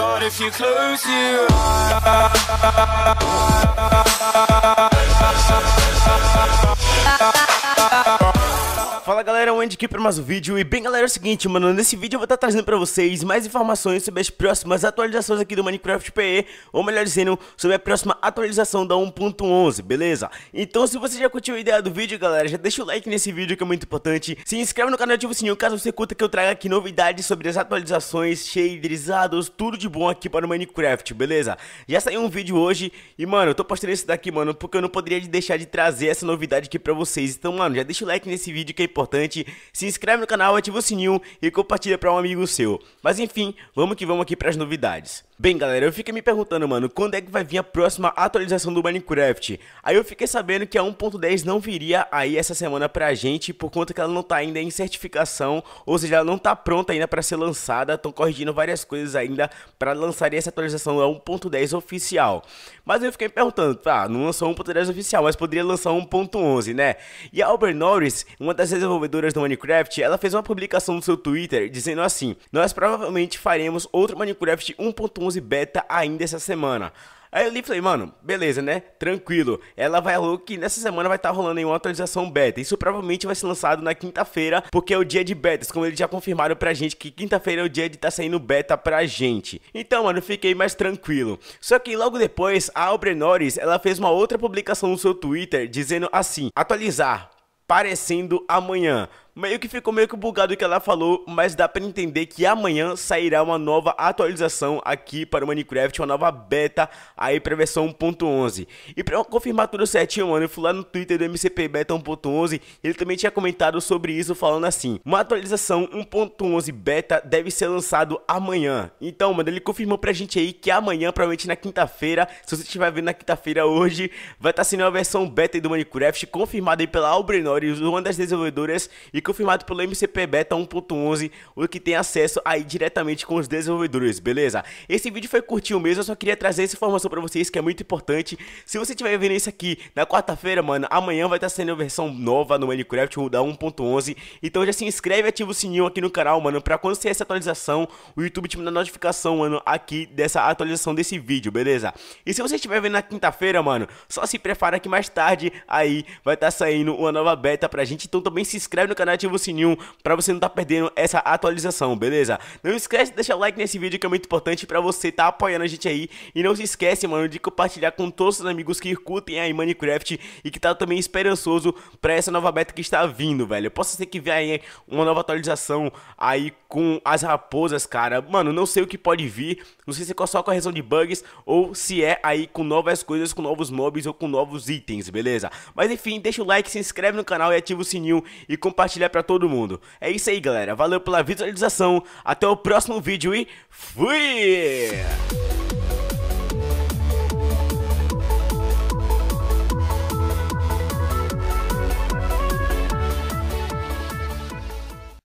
But if you close your eyes Fala galera, o Andy aqui para mais um vídeo E bem galera, é o seguinte, mano, nesse vídeo eu vou estar tá trazendo para vocês mais informações sobre as próximas atualizações aqui do Minecraft PE Ou melhor dizendo, sobre a próxima atualização da 1.11, beleza? Então se você já curtiu a ideia do vídeo, galera, já deixa o like nesse vídeo que é muito importante Se inscreve no canal e ativa o sininho caso você curta que eu traga aqui novidades sobre as atualizações, shaderizados, tudo de bom aqui para o Minecraft, beleza? Já saiu um vídeo hoje e mano, eu tô postando esse daqui, mano, porque eu não poderia deixar de trazer essa novidade aqui para vocês Então mano, já deixa o like nesse vídeo que é importante importante. Se inscreve no canal, ativa o sininho e compartilha para um amigo seu. Mas enfim, vamos que vamos aqui para as novidades. Bem, galera, eu fiquei me perguntando, mano, quando é que vai vir a próxima atualização do Minecraft? Aí eu fiquei sabendo que a 1.10 não viria aí essa semana pra gente, por conta que ela não tá ainda em certificação, ou seja, ela não tá pronta ainda para ser lançada, estão corrigindo várias coisas ainda para lançar essa atualização da 1.10 oficial. Mas eu fiquei me perguntando, tá, não lançou 1.10 oficial, mas poderia lançar 1.11, né? E a Albert Norris, uma das desenvolvedoras do Minecraft, ela fez uma publicação no seu Twitter dizendo assim: "Nós provavelmente faremos outro Minecraft 1.11 11 beta ainda essa semana. Aí eu li e falei, mano, beleza, né? Tranquilo. Ela vai louco que nessa semana vai estar tá rolando em uma atualização beta. Isso provavelmente vai ser lançado na quinta-feira, porque é o dia de betas, como eles já confirmaram pra gente que quinta-feira é o dia de tá saindo beta pra gente. Então, mano, fiquei mais tranquilo. Só que logo depois, a Albrenoris, ela fez uma outra publicação no seu Twitter dizendo assim: atualizar, parecendo amanhã. Meio que ficou meio que bugado o que ela falou, mas dá para entender que amanhã sairá uma nova atualização aqui para o Minecraft, uma nova beta aí para versão 1.11. E para confirmar tudo certinho, mano, eu fui lá no Twitter do MCP Beta 1.11, ele também tinha comentado sobre isso falando assim: "Uma atualização 1.11 beta deve ser lançado amanhã". Então, mano, ele confirmou pra gente aí que amanhã, provavelmente na quinta-feira, se você estiver vendo na quinta-feira hoje, vai estar tá sendo uma versão beta do Minecraft confirmada aí pela Albrenor, uma das desenvolvedoras e e confirmado pelo MCP Beta 1.11, o que tem acesso aí diretamente com os desenvolvedores, beleza? Esse vídeo foi curtinho mesmo, eu só queria trazer essa informação pra vocês que é muito importante. Se você tiver vendo isso aqui na quarta-feira, mano, amanhã vai estar tá sendo a versão nova no Minecraft da 1.11, então já se inscreve e ativa o sininho aqui no canal, mano, pra quando sair essa atualização, o YouTube te manda notificação, mano, aqui dessa atualização desse vídeo, beleza? E se você estiver vendo na quinta-feira, mano, só se prepara que mais tarde aí vai estar tá saindo uma nova beta pra gente, então também se inscreve no canal e né? ativa o sininho pra você não tá perdendo essa atualização, beleza? Não esquece de deixar o like nesse vídeo que é muito importante pra você tá apoiando a gente aí. E não se esquece, mano, de compartilhar com todos os amigos que curtem aí Minecraft e que tá também esperançoso pra essa nova beta que está vindo, velho. Posso ser que venha aí uma nova atualização aí com as raposas, cara. Mano, não sei o que pode vir, não sei se é só a correção de bugs ou se é aí com novas coisas, com novos mobs ou com novos itens, beleza? Mas enfim, deixa o like, se inscreve no canal e ativa o sininho e compartilha compartilhar para todo mundo. É isso aí, galera. Valeu pela visualização. Até o próximo vídeo e fui!